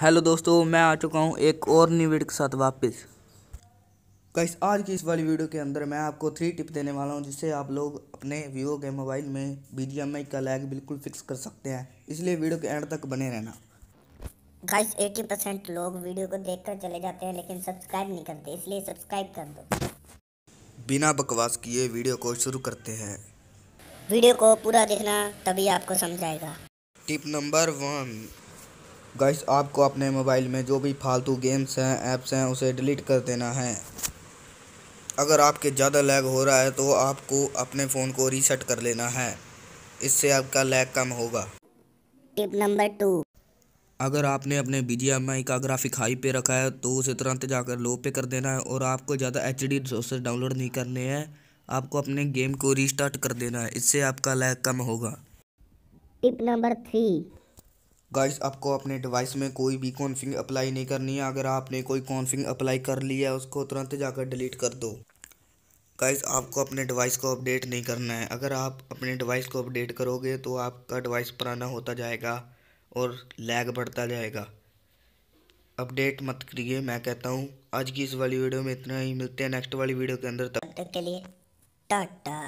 hello दोस्तों मैं आ चुका हूँ एक और न्यू वीडियो के साथ वापस कई आज की इस वाली वीडियो के अंदर मैं आपको थ्री टिप देने वाला हूँ जिससे आप लोग अपने वीवो के मोबाइल में बी का लैग बिल्कुल फिक्स कर सकते हैं इसलिए वीडियो के एंड तक बने रहना गाइस 80 परसेंट लोग वीडियो को देखकर चले जाते हैं लेकिन सब्सक्राइब नहीं करते इसलिए सब्सक्राइब कर दो बिना बकवास किए वीडियो को शुरू करते हैं वीडियो को पूरा देखना तभी आपको समझ आएगा टिप नंबर वन गाइस आपको अपने मोबाइल में जो भी फालतू गेम्स हैं ऐप्स हैं उसे डिलीट कर देना है अगर आपके ज़्यादा लैग हो रहा है तो आपको अपने फ़ोन को रीसेट कर लेना है इससे आपका लैग कम होगा टिप नंबर टू अगर आपने अपने बी जी एम आई का ग्राफिक हाई पे रखा है तो उसे तुरंत जाकर लो पे कर देना है और आपको ज़्यादा एच डी रिसोर्सेज डाउनलोड नहीं करने हैं आपको अपने गेम को रीस्टार्ट कर देना है इससे आपका लैग कम होगा टिप नंबर थ्री गाइस आपको अपने डिवाइस में कोई भी कॉन्फिंग अप्लाई नहीं करनी है अगर आपने कोई कॉन्फिंग अप्लाई कर लिया है उसको तुरंत जाकर डिलीट कर दो गाइस आपको अपने डिवाइस को अपडेट नहीं करना है अगर आप अपने डिवाइस को अपडेट करोगे तो आपका डिवाइस पुराना होता जाएगा और लैग बढ़ता जाएगा अपडेट मत करिए मैं कहता हूँ आज की इस वाली वीडियो में इतना ही मिलते हैं नेक्स्ट वाली वीडियो के अंदर तब तक के लिए टाटा